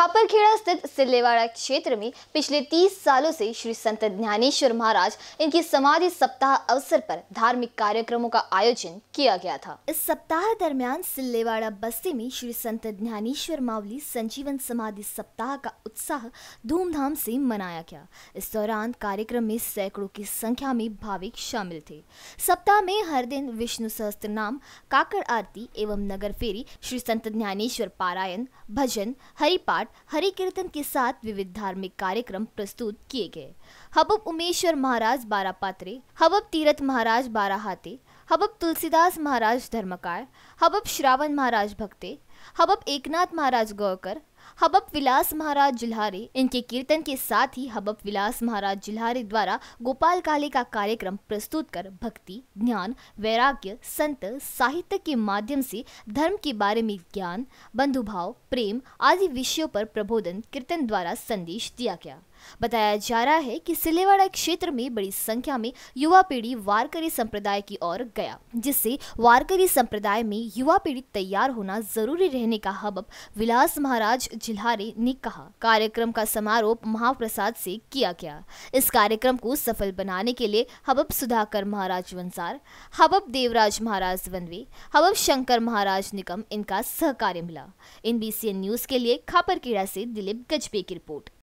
खापरखेड़ा स्थित सिल्लेवाड़ा क्षेत्र में पिछले 30 सालों से श्री संत ज्ञानेश्वर महाराज इनकी समाधि सप्ताह अवसर पर धार्मिक कार्यक्रमों का आयोजन किया गया था इस सप्ताह दरमियान सिल्लेवाड़ा बस्ती में श्री संत ज्ञानेश्वर मावली संजीवन समाधि सप्ताह का उत्साह धूमधाम से मनाया गया इस दौरान कार्यक्रम में सैकड़ों की संख्या में भाविक शामिल थे सप्ताह में हर दिन विष्णु सहस्त्र नाम काकड़ आरती एवं नगर फेरी श्री संत ज्ञानेश्वर पारायण भजन हरिपाठ हरि कीर्तन के साथ विविध धार्मिक कार्यक्रम प्रस्तुत किए गए हबब उमेश्वर महाराज बारा पात्रे हबब तीरथ महाराज बारा हाथे हबब तुलसीदास महाराज धर्मकार हबब श्रावण महाराज भक्ते हबब एकनाथ महाराज गौकर हबब विलास महाराज जिल्हारे इनके कीर्तन के साथ ही हबब विलास महाराज जिल्हारे द्वारा गोपाल काले का कार्यक्रम प्रस्तुत कर भक्ति ज्ञान वैराग्य संत साहित्य के माध्यम से धर्म के बारे में ज्ञान बंधुभाव प्रेम आदि विषयों पर प्रबोधन कीर्तन द्वारा संदेश दिया गया बताया जा रहा है कि सिलेवाड़ा क्षेत्र में बड़ी संख्या में युवा पीढ़ी वारकरी संप्रदाय की ओर गया जिससे वारकरी संप्रदाय में युवा पीढ़ी तैयार होना जरूरी रहने का हबब विलास महाराज झिल्हारे ने कहा कार्यक्रम का समारोह महाप्रसाद से किया गया इस कार्यक्रम को सफल बनाने के लिए हबब सुधाकर महाराज वंसार हबब देवराज महाराज वनवे हबब शंकर महाराज निगम इनका सहकार्य मिला इन बी न्यूज के लिए खापरखेड़ा से दिलीप गजबे की रिपोर्ट